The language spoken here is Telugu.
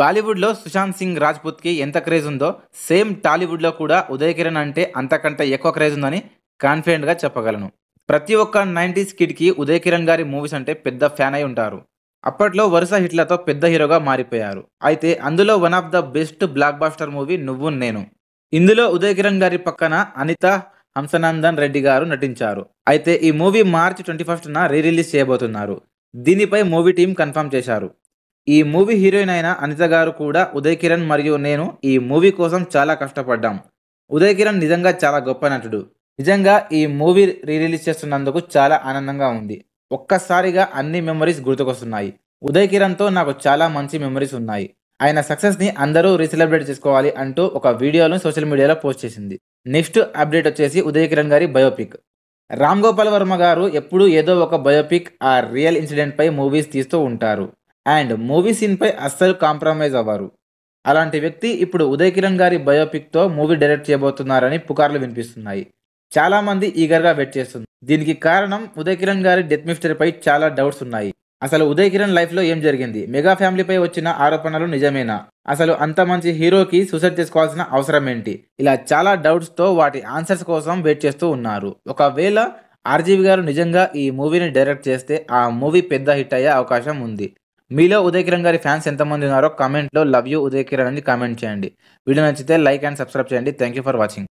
బాలీవుడ్లో సుశాంత్ సింగ్ రాజ్పుత్కి ఎంత క్రేజ్ ఉందో సేమ్ టాలీవుడ్లో కూడా ఉదయ్ కిరణ్ అంటే అంతకంటే ఎక్కువ క్రేజ్ ఉందని కాన్ఫిడెంట్గా చెప్పగలను ప్రతి ఒక్క నైంటీస్ కిడ్కి ఉదయ్ కిరణ్ గారి మూవీస్ అంటే పెద్ద ఫ్యాన్ అయి ఉంటారు అప్పట్లో వరుస హిట్లతో పెద్ద హీరోగా మారిపోయారు అయితే అందులో one of the best blockbuster movie Nuvvu Nenu ఇందులో ఉదయ్ కిరణ్ గారి పక్కన అనిత హంసనందన్ రెడ్డి గారు నటించారు అయితే ఈ మూవీ మార్చి ట్వంటీ ఫస్ట్న రీ రిలీజ్ చేయబోతున్నారు దీనిపై మూవీ టీం కన్ఫర్మ్ చేశారు ఈ మూవీ హీరోయిన్ అయిన అనిత గారు కూడా ఉదయ్ కిరణ్ మరియు నేను ఈ మూవీ కోసం చాలా కష్టపడ్డాం ఉదయ్ కిరణ్ నిజంగా చాలా గొప్ప నటుడు నిజంగా ఈ మూవీ రీరిలీజ్ చేస్తున్నందుకు చాలా ఆనందంగా ఉంది ఒక్కసారిగా అన్ని మెమరీస్ గుర్తుకొస్తున్నాయి ఉదయ్ కిరణ్తో నాకు చాలా మంచి మెమరీస్ ఉన్నాయి ఆయన సక్సెస్ని అందరూ రీసెలబ్రేట్ చేసుకోవాలి అంటూ ఒక వీడియోను సోషల్ మీడియాలో పోస్ట్ చేసింది నెక్స్ట్ అప్డేట్ వచ్చేసి ఉదయ్ కిరణ్ గారి బయోపిక్ రామ్ గోపాల్ వర్మ గారు ఎప్పుడూ ఏదో ఒక బయోపిక్ ఆ రియల్ ఇన్సిడెంట్పై మూవీస్ తీస్తూ ఉంటారు అండ్ మూవీ సీన్పై అస్సలు కాంప్రమైజ్ అవ్వరు అలాంటి వ్యక్తి ఇప్పుడు ఉదయ్ కిరణ్ గారి బయోపిక్తో మూవీ డైరెక్ట్ చేయబోతున్నారని పుకార్లు వినిపిస్తున్నాయి చాలామంది ఈగర్గా వెయిట్ చేస్తుంది దీనికి కారణం ఉదయ్ కిరణ్ గారి డెత్ మిస్టరీపై చాలా డౌట్స్ ఉన్నాయి అసలు ఉదయ్ కిరణ్ లైఫ్లో ఏం జరిగింది మెగా ఫ్యామిలీపై వచ్చిన ఆరోపణలు నిజమేనా అసలు అంత మంచి హీరోకి సూసైడ్ చేసుకోవాల్సిన అవసరం ఏంటి ఇలా చాలా డౌట్స్తో వాటి ఆన్సర్స్ కోసం వెయిట్ చేస్తూ ఉన్నారు ఒకవేళ ఆర్జీవి గారు నిజంగా ఈ మూవీని డైరెక్ట్ చేస్తే ఆ మూవీ పెద్ద హిట్ అయ్యే అవకాశం ఉంది మీలో ఉదయ్ కిరణ్ గారి ఫ్యాన్స్ ఎంతమంది ఉన్నారో కామెంట్లో లవ్ యూ ఉదయ్ కిరణ్ అని కామెంట్ చేయండి వీడియో నచ్చితే లైక్ అండ్ సబ్స్క్రైబ్ చేయండి థ్యాంక్ యూ ఫర్ వాచింగ్